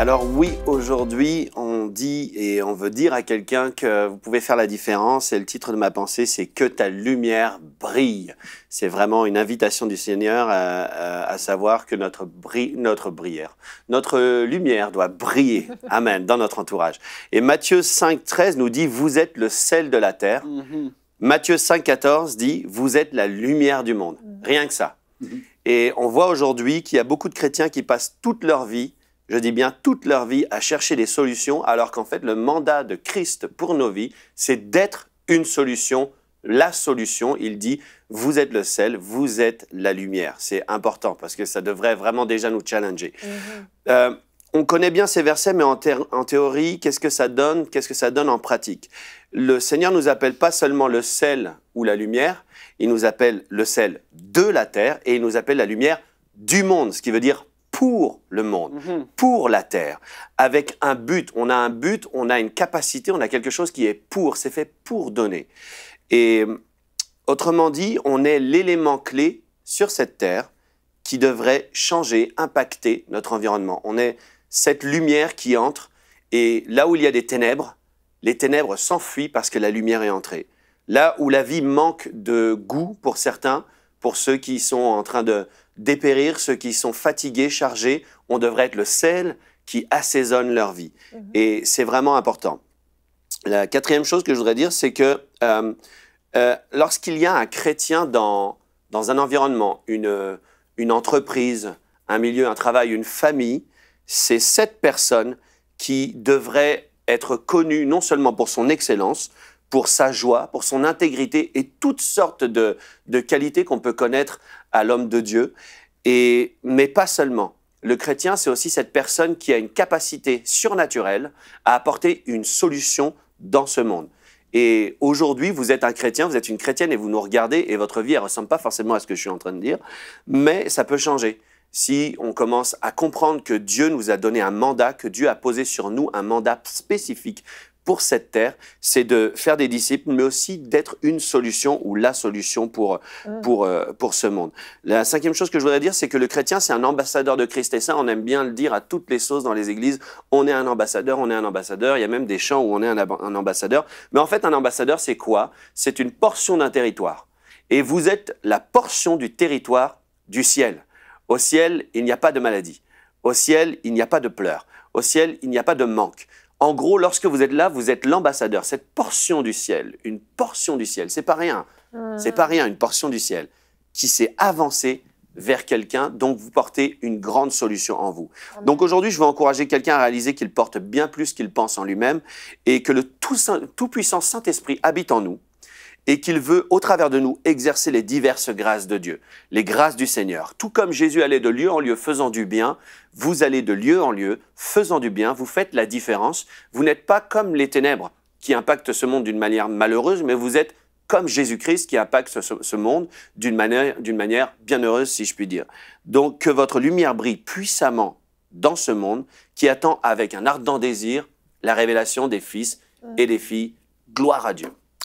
Alors oui, aujourd'hui, on dit et on veut dire à quelqu'un que vous pouvez faire la différence et le titre de ma pensée, c'est Que ta lumière brille. C'est vraiment une invitation du Seigneur à, savoir que notre, brille notre brillère, notre lumière doit briller, amen, dans notre entourage. Et Matthieu 5, nous dit, vous êtes le sel de la terre. Mm-hmm. Matthieu 5, dit, vous êtes la lumière du monde. Mm-hmm. Rien que ça. Mm-hmm. Et on voit aujourd'hui qu'il y a beaucoup de chrétiens qui passent toute leur vie je dis bien toute leur vie, à chercher des solutions, alors qu'en fait, le mandat de Christ pour nos vies, c'est d'être une solution, la solution. Il dit, vous êtes le sel, vous êtes la lumière. C'est important parce que ça devrait vraiment déjà nous challenger. Mhm. Euh, on connaît bien ces versets, mais en, en théorie, qu'est-ce que ça donne Qu'est-ce que ça donne en pratique Le Seigneur nous appelle pas seulement le sel ou la lumière, il nous appelle le sel de la terre et il nous appelle la lumière du monde, ce qui veut dire pour le monde, mhm. pour la terre, avec un but. On a un but, on a une capacité, on a quelque chose qui est pour, c'est fait pour donner. Et euh, autrement dit, on est l'élément clé sur cette terre qui devrait changer, impacter notre environnement. On est cette lumière qui entre et là où il y a des ténèbres, les ténèbres s'enfuient parce que la lumière est entrée. Là où la vie manque de goût pour certains, pour ceux qui sont en train de, dépérir ceux qui sont fatigués, chargés. On devrait être le sel qui assaisonne leur vie. Mhm. Et c'est vraiment important. La quatrième chose que je voudrais dire, c'est que euh, euh, lorsqu'il y a un chrétien dans, dans un environnement, une, une entreprise, un milieu, un travail, une famille, c'est cette personne qui devrait être connue non seulement pour son excellence, pour sa joie, pour son intégrité et toutes sortes de, de qualités qu'on peut connaître à l'homme de Dieu. Et, mais pas seulement. Le chrétien, c'est aussi cette personne qui a une capacité surnaturelle à apporter une solution dans ce monde. Et aujourd'hui, vous êtes un chrétien, vous êtes une chrétienne et vous nous regardez et votre vie, elle ressemble pas forcément à ce que je suis en train de dire, mais ça peut changer. Si on commence à comprendre que Dieu nous a donné un mandat, que Dieu a posé sur nous un mandat spécifique pour cette terre, c'est de faire des disciples, mais aussi d'être une solution ou la solution pour, mm. pour, euh, pour ce monde. La cinquième chose que je voudrais dire, c'est que le chrétien, c'est un ambassadeur de Christ. Et ça, on aime bien le dire à toutes les sauces dans les églises. On est un ambassadeur, on est un ambassadeur. Il y a même des chants où on est un ambassadeur. Mais en fait, un ambassadeur, c'est quoi C'est une portion d'un territoire. Et vous êtes la portion du territoire du ciel. Au ciel, il n'y a pas de maladie. Au ciel, il n'y a pas de pleurs. Au ciel, il n'y a pas de manque. En gros, lorsque vous êtes là, vous êtes l'ambassadeur. Cette portion du ciel, une portion du ciel, c'est pas rien. C'est pas rien, une portion du ciel qui s'est avancée vers quelqu'un, donc vous portez une grande solution en vous. Donc aujourd'hui, je veux encourager quelqu'un à réaliser qu'il porte bien plus qu'il pense en lui-même et que le tout-puissant Saint-Esprit habite en nous et qu'il veut, au travers de nous, exercer les diverses grâces de Dieu, les grâces du Seigneur. Tout comme Jésus allait de lieu en lieu faisant du bien, vous allez de lieu en lieu faisant du bien, vous faites la différence, vous n'êtes pas comme les ténèbres qui impactent ce monde d'une manière malheureuse, mais vous êtes comme Jésus-Christ qui impacte ce, monde d'une manière, manière bienheureuse, si je puis dire. Donc que votre lumière brille puissamment dans ce monde qui attend avec un ardent désir la révélation des fils et des filles. Gloire à Dieu.